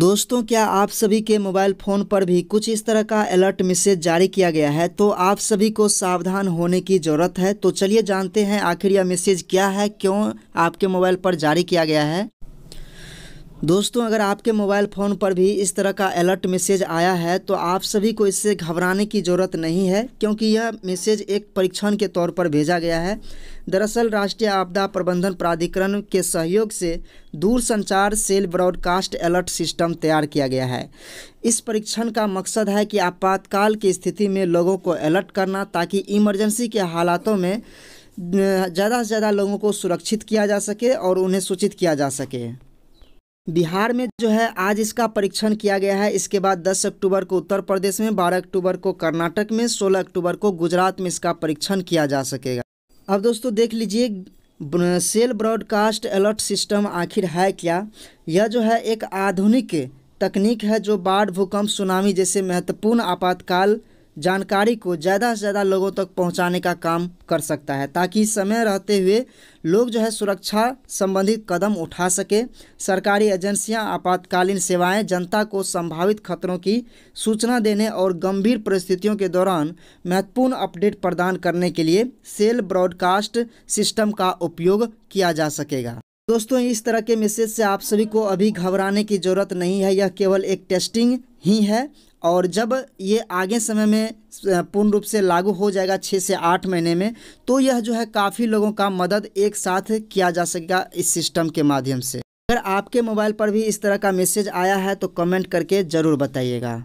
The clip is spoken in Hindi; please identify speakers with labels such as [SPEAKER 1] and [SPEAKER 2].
[SPEAKER 1] दोस्तों क्या आप सभी के मोबाइल फ़ोन पर भी कुछ इस तरह का अलर्ट मैसेज जारी किया गया है तो आप सभी को सावधान होने की ज़रूरत है तो चलिए जानते हैं आखिर यह मैसेज क्या है क्यों आपके मोबाइल पर जारी किया गया है दोस्तों अगर आपके मोबाइल फ़ोन पर भी इस तरह का अलर्ट मैसेज आया है तो आप सभी को इससे घबराने की ज़रूरत नहीं है क्योंकि यह मैसेज एक परीक्षण के तौर पर भेजा गया है दरअसल राष्ट्रीय आपदा प्रबंधन प्राधिकरण के सहयोग से दूरसंचार सेल ब्रॉडकास्ट अलर्ट सिस्टम तैयार किया गया है इस परीक्षण का मकसद है कि आपातकाल की स्थिति में लोगों को अलर्ट करना ताकि इमरजेंसी के हालातों में ज़्यादा से ज़्यादा लोगों को सुरक्षित किया जा सके और उन्हें सूचित किया जा सके बिहार में जो है आज इसका परीक्षण किया गया है इसके बाद 10 अक्टूबर को उत्तर प्रदेश में 12 अक्टूबर को कर्नाटक में 16 अक्टूबर को गुजरात में इसका परीक्षण किया जा सकेगा अब दोस्तों देख लीजिए सेल ब्रॉडकास्ट अलर्ट सिस्टम आखिर है क्या यह जो है एक आधुनिक तकनीक है जो बाढ़ भूकंप सुनामी जैसे महत्वपूर्ण आपातकाल जानकारी को ज़्यादा से ज़्यादा लोगों तक पहुंचाने का काम कर सकता है ताकि समय रहते हुए लोग जो है सुरक्षा संबंधित कदम उठा सके सरकारी एजेंसियां आपातकालीन सेवाएं जनता को संभावित खतरों की सूचना देने और गंभीर परिस्थितियों के दौरान महत्वपूर्ण अपडेट प्रदान करने के लिए सेल ब्रॉडकास्ट सिस्टम का उपयोग किया जा सकेगा दोस्तों इस तरह के मैसेज से आप सभी को अभी घबराने की ज़रूरत नहीं है यह केवल एक टेस्टिंग ही है और जब ये आगे समय में पूर्ण रूप से लागू हो जाएगा छः से आठ महीने में तो यह जो है काफ़ी लोगों का मदद एक साथ किया जा सकेगा इस सिस्टम के माध्यम से अगर आपके मोबाइल पर भी इस तरह का मैसेज आया है तो कमेंट करके ज़रूर बताइएगा